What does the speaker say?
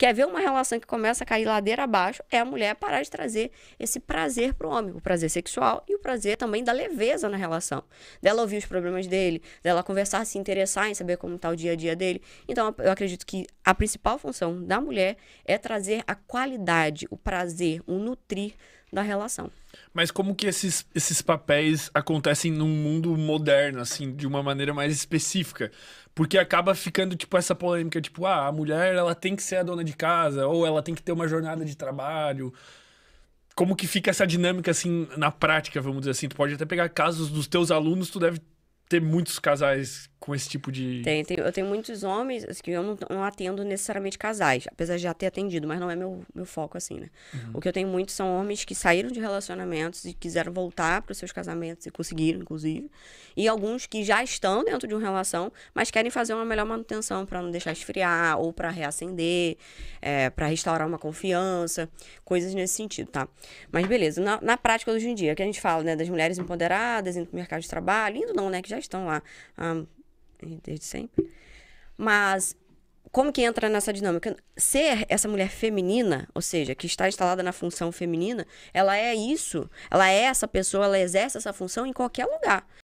Quer ver uma relação que começa a cair ladeira abaixo? É a mulher parar de trazer esse prazer pro homem, o prazer sexual e o prazer também da leveza na relação. Dela ouvir os problemas dele, dela conversar, se interessar em saber como está o dia a dia dele. Então, eu acredito que a principal função da mulher é trazer a qualidade, o prazer, o nutrir da relação. Mas como que esses, esses papéis acontecem num mundo moderno, assim, de uma maneira mais específica? Porque acaba ficando, tipo, essa polêmica, tipo, ah, a mulher, ela tem que ser a dona de casa, ou ela tem que ter uma jornada de trabalho. Como que fica essa dinâmica, assim, na prática, vamos dizer assim? Tu pode até pegar casos dos teus alunos, tu deve ter muitos casais com esse tipo de. Tem, tem eu tenho muitos homens assim, que eu não, não, atendo necessariamente casais, apesar de já ter atendido, mas não é meu, meu foco assim, né? Uhum. O que eu tenho muitos são homens que saíram de relacionamentos e quiseram voltar para os seus casamentos e conseguiram, inclusive. E alguns que já estão dentro de uma relação, mas querem fazer uma melhor manutenção para não deixar esfriar ou para reacender, é, para restaurar uma confiança, coisas nesse sentido, tá? Mas beleza, na, na prática hoje em dia, que a gente fala, né, das mulheres empoderadas, indo para o mercado de trabalho, indo não, né, que já estão lá desde sempre. Mas como que entra nessa dinâmica? Ser essa mulher feminina, ou seja, que está instalada na função feminina, ela é isso, ela é essa pessoa, ela exerce essa função em qualquer lugar.